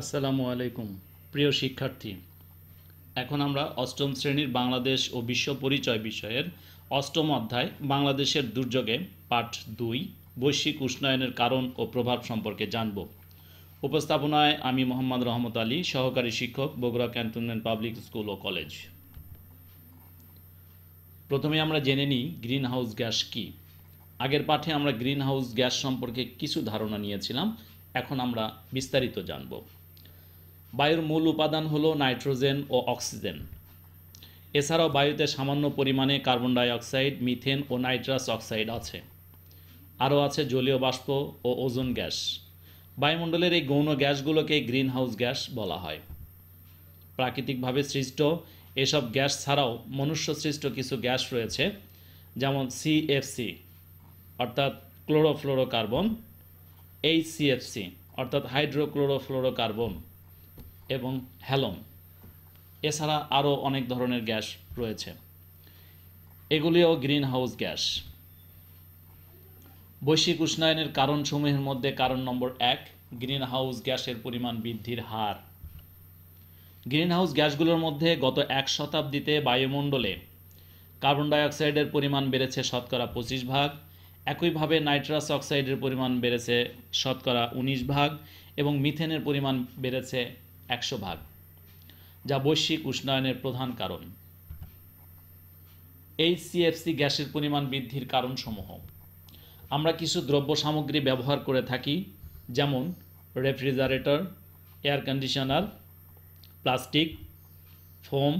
আসসালামু আলাইকুম প্রিয় শিক্ষার্থী এখন আমরা অষ্টম শ্রেণীর বাংলাদেশ ও বিশ্ব পরিচয় বিষয়ের অষ্টম অধ্যায় বাংলাদেশের দুর্যোগে পাঠ দুই বৈশ্বিক উষ্ণায়নের কারণ ও প্রভাব সম্পর্কে জানব উপস্থাপনায় আমি মোহাম্মদ রহমত আলী সহকারী শিক্ষক বগুড়া ক্যান্টনমেন্ট পাবলিক স্কুল ও কলেজ প্রথমে আমরা জেনে নিই গ্রিন হাউস গ্যাস কী আগের পাঠে আমরা গ্রিন হাউস গ্যাস সম্পর্কে কিছু ধারণা নিয়েছিলাম এখন আমরা বিস্তারিত জানবো বায়ুর মূল উপাদান হলো নাইট্রোজেন ও অক্সিজেন এছাড়াও বায়ুতে সামান্য পরিমাণে কার্বন ডাইঅক্সাইড মিথেন ও নাইট্রাস অক্সাইড আছে আরও আছে জলীয় বাষ্প ও ওজোন গ্যাস বায়ুমণ্ডলের এই গৌণ গ্যাসগুলোকে গ্রিন হাউস গ্যাস বলা হয় প্রাকৃতিকভাবে সৃষ্ট এসব গ্যাস ছাড়াও মনুষ্য সৃষ্ট কিছু গ্যাস রয়েছে যেমন সিএফসি অর্থাৎ ক্লোরোফ্লোরোকার্বন এইচ সিএফসি অর্থাৎ হাইড্রোক্লোরোফ্লোরোকার্বন এবং হ্যালম এছাড়া আরও অনেক ধরনের গ্যাস রয়েছে এগুলিও গ্রিন হাউস গ্যাস বৈশ্বিক উষ্ণায়নের কারণসমূহের মধ্যে কারণ নম্বর এক গ্রিন হাউস গ্যাসের পরিমাণ বৃদ্ধির হার গ্রিন হাউস গ্যাসগুলোর মধ্যে গত এক শতাব্দীতে বায়ুমণ্ডলে কার্বন ডাইঅক্সাইডের পরিমাণ বেড়েছে শতকরা পঁচিশ ভাগ একইভাবে নাইট্রাস অক্সাইডের পরিমাণ বেড়েছে শতকরা ১৯ ভাগ এবং মিথেনের পরিমাণ বেড়েছে একশো ভাগ যা বৈশ্বিক উষ্ণায়নের প্রধান কারণ সিএফসি গ্যাসের পরিমাণ বৃদ্ধির কারণসমূহ আমরা কিছু দ্রব্য সামগ্রী ব্যবহার করে থাকি যেমন refrigerator air conditioner plastic foam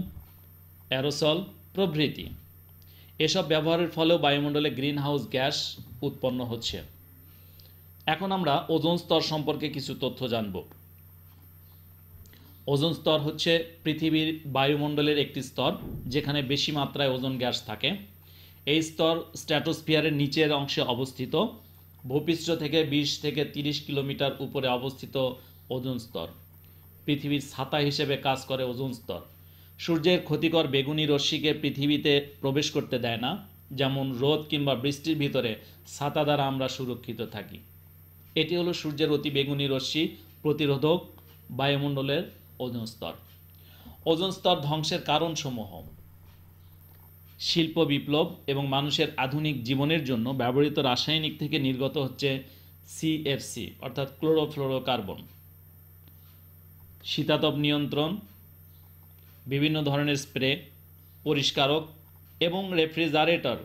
aerosol প্রভৃতি এসব ব্যবহারের ফলেও বায়ুমণ্ডলে গ্রিন হাউস গ্যাস উৎপন্ন হচ্ছে এখন আমরা ওজোন স্তর সম্পর্কে কিছু তথ্য জানব ওজোন স্তর হচ্ছে পৃথিবীর বায়ুমণ্ডলের একটি স্তর যেখানে বেশি মাত্রায় ওজোন গ্যাস থাকে এই স্তর স্ট্র্যাটোস্ফিয়ারের নিচের অংশে অবস্থিত ভূপৃষ্ঠ থেকে ২০ থেকে ৩০ কিলোমিটার উপরে অবস্থিত ওজোন স্তর পৃথিবীর ছাতা হিসেবে কাজ করে ওজোন স্তর সূর্যের ক্ষতিকর বেগুনি রশ্মিকে পৃথিবীতে প্রবেশ করতে দেয় না যেমন রোদ কিংবা বৃষ্টির ভিতরে ছাতা দ্বারা আমরা সুরক্ষিত থাকি এটি হলো সূর্যের অতি বেগুনি রশ্মি প্রতিরোধক বায়ুমণ্ডলের ওজন স্তর ওজন স্তর ধ্বংসের কারণসমূহ শিল্প বিপ্লব এবং মানুষের আধুনিক জীবনের জন্য ব্যবহৃত রাসায়নিক থেকে নির্গত হচ্ছে সিএফসি অর্থাৎ ক্লোরোফ্লোরোকার্বন শীতাতপ নিয়ন্ত্রণ বিভিন্ন ধরনের স্প্রে পরিষ্কারক এবং রেফ্রিজারেটর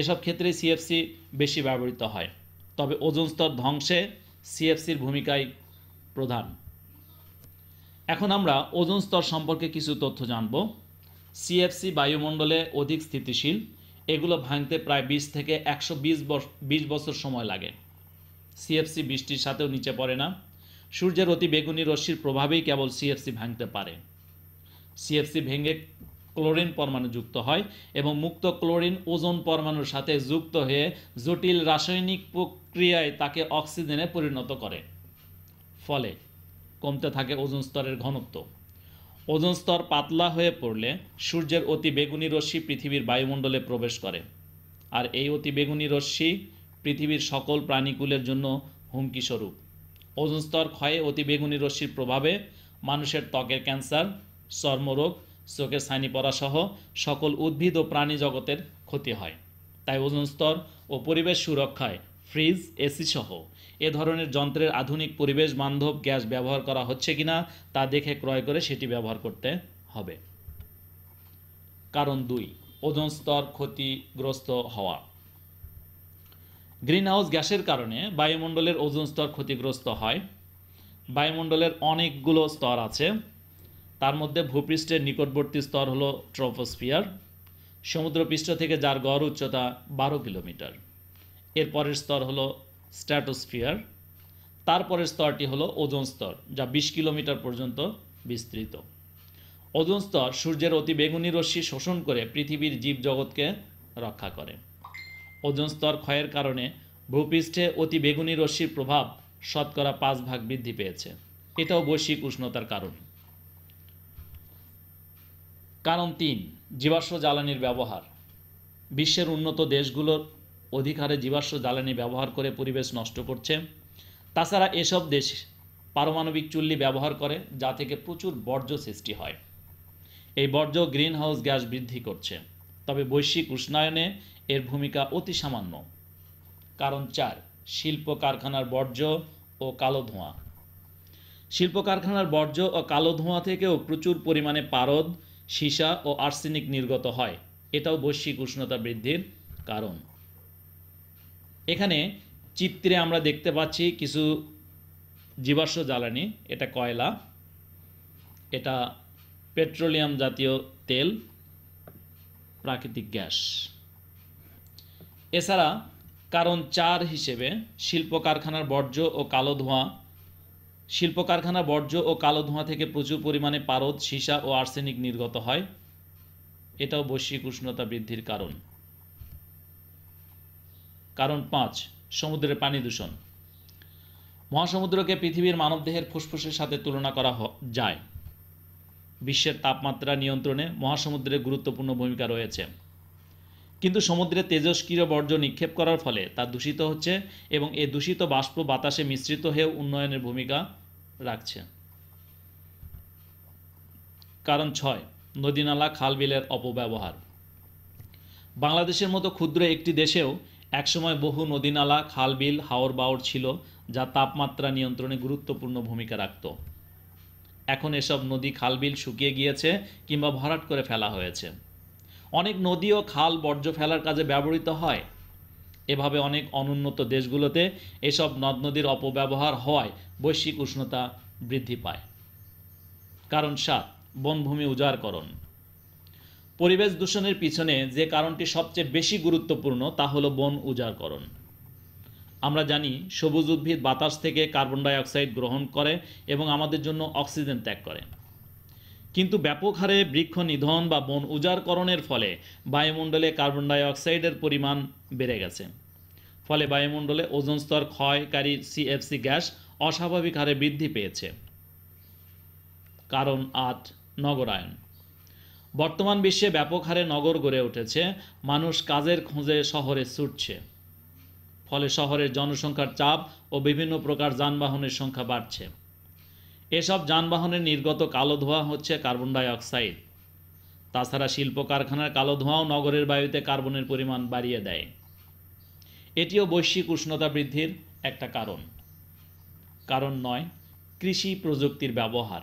এসব ক্ষেত্রে সিএফসি বেশি ব্যবহৃত হয় তবে ওজন স্তর ধ্বংসে সিএফসির ভূমিকায় প্রধান এখন আমরা ওজন স্তর সম্পর্কে কিছু তথ্য জানব সিএফসি বায়ুমণ্ডলে অধিক স্থিতিশীল এগুলো ভাঙতে প্রায় বিশ থেকে একশো বিশ বছর সময় লাগে সিএফসি বৃষ্টির সাথেও নিচে পড়ে না সূর্যের অতি বেগুনি রশ্মির প্রভাবেই কেবল সিএফসি ভাঙতে পারে সিএফসি ভেঙে ক্লোরিন পরমাণু যুক্ত হয় এবং মুক্ত ক্লোরিন ওজন পরমাণুর সাথে যুক্ত হয়ে জটিল রাসায়নিক প্রক্রিয়ায় তাকে অক্সিজেনে পরিণত করে ফলে কমতে থাকে ওজন স্তরের ঘনত্ব ওজন স্তর পাতলা হয়ে পড়লে সূর্যের অতি বেগুনি রশ্মি পৃথিবীর বায়ুমণ্ডলে প্রবেশ করে আর এই অতি বেগুনি রশ্মি পৃথিবীর সকল প্রাণীকুলের জন্য হুমকিস্বরূপ ওজন স্তর ক্ষয়ে অতি বেগুনি রশ্মির প্রভাবে মানুষের ত্বকের ক্যান্সার চর্মরোগ চোখের ছানি পড়াসহ সকল উদ্ভিদ ও প্রাণী জগতের ক্ষতি হয় তাই ওজন স্তর ও পরিবেশ সুরক্ষায় ফ্রিজ এসি সহ এ ধরনের যন্ত্রের আধুনিক পরিবেশ বান্ধব গ্যাস ব্যবহার করা হচ্ছে কিনা তা দেখে ক্রয় করে সেটি ব্যবহার করতে হবে কারণ দুই ওজন স্তর ক্ষতিগ্রস্ত হওয়া গ্রিনহাউস গ্যাসের কারণে বায়ুমণ্ডলের ওজন স্তর ক্ষতিগ্রস্ত হয় বায়ুমণ্ডলের অনেকগুলো স্তর আছে তার মধ্যে ভূপৃষ্ঠের নিকটবর্তী স্তর হলো ট্রপোস্ফিয়ার সমুদ্রপৃষ্ঠ থেকে যার গড় উচ্চতা বারো কিলোমিটার এরপরের স্তর হলো স্ট্র্যাটোস্ফিয়ার তারপরের স্তরটি হলো ওজন স্তর যা বিশ কিলোমিটার পর্যন্ত বিস্তৃত ওজন স্তর সূর্যের অতি বেগুনি রশ্মি শোষণ করে পৃথিবীর জীবজগৎকে রক্ষা করে ওজন স্তর ক্ষয়ের কারণে ভূপৃষ্ঠে অতি বেগুনি রশ্মির প্রভাব শতকরা পাঁচ ভাগ বৃদ্ধি পেয়েছে এটাও বৈশ্বিক উষ্ণতার কারণ কারণ তিন জীবাশ্ম জ্বালানির ব্যবহার বিশ্বের উন্নত দেশগুলোর অধিকারে জীবাশ্ম জ্বালানি ব্যবহার করে পরিবেশ নষ্ট করছে তাছাড়া এসব দেশ পারমাণবিক চুল্লি ব্যবহার করে যা থেকে প্রচুর বর্জ্য সৃষ্টি হয় এই বর্জ্য গ্রিনহাউস গ্যাস বৃদ্ধি করছে তবে বৈশ্বিক উষ্ণায়নে এর ভূমিকা অতি সামান্য কারণ চার শিল্প কারখানার বর্জ্য ও কালো ধোঁয়া শিল্প কারখানার বর্জ্য ও কালো ধোঁয়া থেকেও প্রচুর পরিমাণে পারদ সীসা ও আর্সেনিক নির্গত হয় এটাও বৈশ্বিক উষ্ণতা বৃদ্ধির কারণ এখানে চিত্রে আমরা দেখতে পাচ্ছি কিছু জীবাশ্ম জ্বালানি এটা কয়লা এটা পেট্রোলিয়াম জাতীয় তেল প্রাকৃতিক গ্যাস এছাড়া কারণ চার হিসেবে শিল্প কারখানার বর্জ্য ও কালো ধোঁয়া শিল্প কারখানা বর্জ্য ও কালো ধোঁয়া থেকে প্রচুর পরিমাণে পারদ সীসা ও আর্সেনিক নির্গত হয় এটাও বৈশ্বিক উষ্ণতা বৃদ্ধির কারণ কারণ পাঁচ সমুদ্রের পানি দূষণ মহাসমুদ্রকে পৃথিবীর মানবদেহের ফুসফুসের সাথে তুলনা করা যায় বিশ্বের তাপমাত্রা নিয়ন্ত্রণে মহাসমুদ্রের গুরুত্বপূর্ণ ভূমিকা রয়েছে কিন্তু সমুদ্রে তেজস্ক্রিয় বর্জ্য নিক্ষেপ করার ফলে তা দূষিত হচ্ছে এবং এ দূষিত বাষ্প বাতাসে মিশ্রিত হয়ে উন্নয়নের ভূমিকা রাখছে কারণ ছয় নদীনালা খাল বিলের অপব্যবহার বাংলাদেশের মতো ক্ষুদ্র একটি দেশেও একসময় বহু নদীনালা খালবিল হাওর বাওর ছিল যা তাপমাত্রা নিয়ন্ত্রণে গুরুত্বপূর্ণ ভূমিকা রাখত এখন এসব নদী খালবিল শুকিয়ে গিয়েছে কিংবা ভরাট করে ফেলা হয়েছে অনেক নদী ও খাল বর্জ্য ফেলার কাজে ব্যবহৃত হয় এভাবে অনেক অনুন্নত দেশগুলোতে এসব নদ নদীর অপব্যবহার হওয়ায় বৈশ্বিক উষ্ণতা বৃদ্ধি পায় কারণ সাত বনভূমি উজাড়করণ পরিবেশ দূষণের পিছনে যে কারণটি সবচেয়ে বেশি গুরুত্বপূর্ণ তা হলো বন উজাড়করণ আমরা জানি সবুজ উদ্ভিদ বাতাস থেকে কার্বন ডাইঅক্সাইড গ্রহণ করে এবং আমাদের জন্য অক্সিজেন ত্যাগ করে কিন্তু ব্যাপক হারে বৃক্ষ নিধন বা বন উজাড়করণের ফলে বায়ুমণ্ডলে কার্বন ডাইঅক্সাইডের পরিমাণ বেড়ে গেছে ফলে বায়ুমণ্ডলে ওজন স্তর ক্ষয়কারী সিএফসি গ্যাস অস্বাভাবিক হারে বৃদ্ধি পেয়েছে কারণ আট নগরায়ন বর্তমান বিশ্বে ব্যাপক হারে নগর গড়ে উঠেছে মানুষ কাজের খোঁজে শহরে ছুটছে ফলে শহরের জনসংখ্যার চাপ ও বিভিন্ন প্রকার যানবাহনের সংখ্যা বাড়ছে এসব যানবাহনের নির্গত কালো ধোঁয়া হচ্ছে কার্বন ডাইঅক্সাইড তাছাড়া শিল্প কারখানার কালো ধোঁয়াও নগরের বায়ুতে কার্বনের পরিমাণ বাড়িয়ে দেয় এটিও বৈশ্বিক উষ্ণতা বৃদ্ধির একটা কারণ কারণ নয় কৃষি প্রযুক্তির ব্যবহার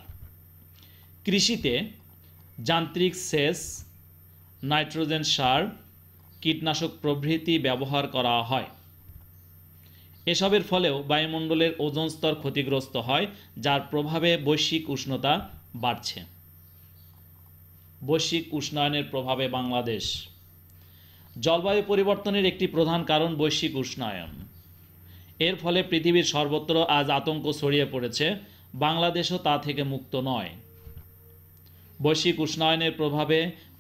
কৃষিতে যান্ত্রিক সেচ নাইট্রোজেন সার কীটনাশক প্রভৃতি ব্যবহার করা হয় এসবের ফলেও বায়ুমণ্ডলের ওজন স্তর ক্ষতিগ্রস্ত হয় যার প্রভাবে বৈশ্বিক উষ্ণতা বাড়ছে বৈশ্বিক উষ্ণায়নের প্রভাবে বাংলাদেশ জলবায়ু পরিবর্তনের একটি প্রধান কারণ বৈশ্বিক উষ্ণায়ন এর ফলে পৃথিবীর সর্বত্র আজ আতঙ্ক ছড়িয়ে পড়েছে বাংলাদেশও তা থেকে মুক্ত নয় বৈশ্বিক উষ্ণায়নের প্রভাবে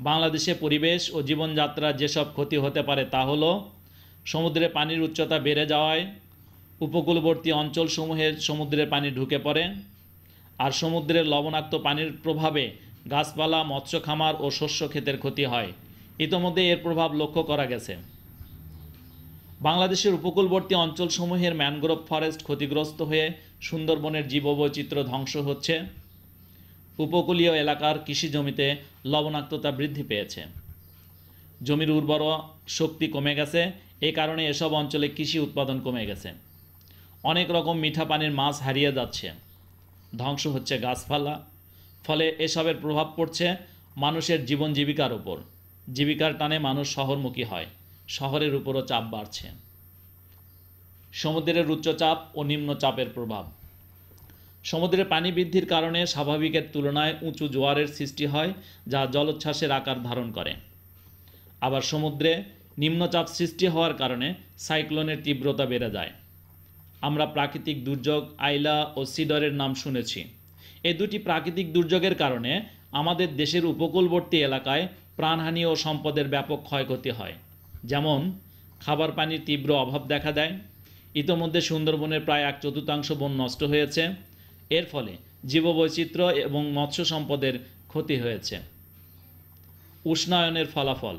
বাংলাদেশে পরিবেশ ও জীবনযাত্রার যেসব ক্ষতি হতে পারে তা হলো সমুদ্রে পানির উচ্চতা বেড়ে যাওয়ায় উপকূলবর্তী অঞ্চলসমূহের সমুদ্রে পানি ঢুকে পড়ে আর সমুদ্রের লবণাক্ত পানির প্রভাবে গাছপালা মৎস্য খামার ও শস্য ক্ষেতের ক্ষতি হয় ইতোমধ্যে এর প্রভাব লক্ষ্য করা গেছে বাংলাদেশের উপকূলবর্তী অঞ্চলসমূহের ম্যানগ্রোভ ফরেস্ট ক্ষতিগ্রস্ত হয়ে সুন্দরবনের জীববৈচিত্র্য ধ্বংস হচ্ছে উপকূলীয় এলাকার কৃষি জমিতে লবণাক্ততা বৃদ্ধি পেয়েছে জমির উর্বর শক্তি কমে গেছে এ কারণে এসব অঞ্চলে কৃষি উৎপাদন কমে গেছে অনেক রকম মিঠা পানির মাছ হারিয়ে যাচ্ছে ধ্বংস হচ্ছে গাছপালা ফলে এসবের প্রভাব পড়ছে মানুষের জীবন জীবিকার উপর জীবিকার টানে মানুষ শহরমুখী হয় শহরের উপরও চাপ বাড়ছে সমুদ্রের উচ্চচাপ ও নিম্নচাপের প্রভাব সমুদ্রে পানি বৃদ্ধির কারণে স্বাভাবিকের তুলনায় উঁচু জোয়ারের সৃষ্টি হয় যা জলোচ্ছ্বাসের আকার ধারণ করে আবার সমুদ্রে নিম্নচাপ সৃষ্টি হওয়ার কারণে সাইক্লোনের তীব্রতা বেড়ে যায় আমরা প্রাকৃতিক দুর্যোগ আইলা ও সিডরের নাম শুনেছি এই দুটি প্রাকৃতিক দুর্যোগের কারণে আমাদের দেশের উপকূলবর্তী এলাকায় প্রাণহানি ও সম্পদের ব্যাপক ক্ষয়ক্ষতি হয় যেমন খাবার পানির তীব্র অভাব দেখা দেয় ইতোমধ্যে সুন্দরবনের প্রায় এক চতুর্থাংশ বন নষ্ট হয়েছে এর ফলে জীববৈচিত্র্য এবং মৎস্য সম্পদের ক্ষতি হয়েছে উষ্ণায়নের ফলাফল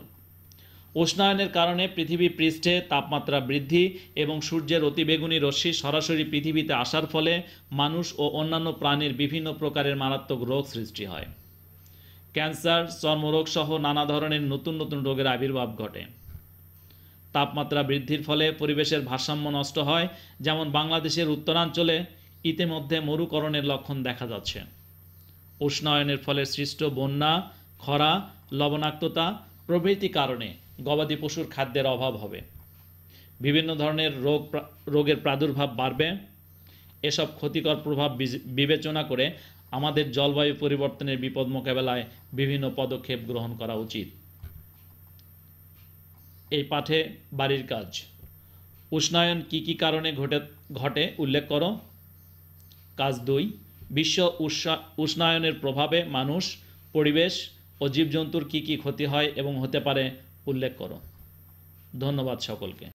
উষ্ণায়নের কারণে পৃথিবী পৃষ্ঠে তাপমাত্রা বৃদ্ধি এবং সূর্যের অতিবেগুনি রশ্মি সরাসরি পৃথিবীতে আসার ফলে মানুষ ও অন্যান্য প্রাণীর বিভিন্ন প্রকারের মারাত্মক রোগ সৃষ্টি হয় ক্যান্সার চর্মরোগ সহ নানা ধরনের নতুন নতুন রোগের আবির্ভাব ঘটে তাপমাত্রা বৃদ্ধির ফলে পরিবেশের ভারসাম্য নষ্ট হয় যেমন বাংলাদেশের উত্তরাঞ্চলে ইতিমধ্যে মরুকরণের লক্ষণ দেখা যাচ্ছে উষ্ণায়নের ফলে সৃষ্ট বন্যা খরা লবণাক্ততা প্রভৃতি কারণে গবাদি পশুর খাদ্যের অভাব হবে বিভিন্ন ধরনের রোগ রোগের প্রাদুর্ভাব বাড়বে এসব ক্ষতিকর প্রভাব বিবেচনা করে আমাদের জলবায়ু পরিবর্তনের বিপদ মোকাবেলায় বিভিন্ন পদক্ষেপ গ্রহণ করা উচিত এই পাঠে বাড়ির কাজ উষ্ণায়ন কি কি কারণে ঘটে ঘটে উল্লেখ করো কাজ দুই বিশ্ব উষ্ণায়নের প্রভাবে মানুষ পরিবেশ ও জীবজন্তুর কী কী ক্ষতি হয় এবং হতে পারে উল্লেখ করো ধন্যবাদ সকলকে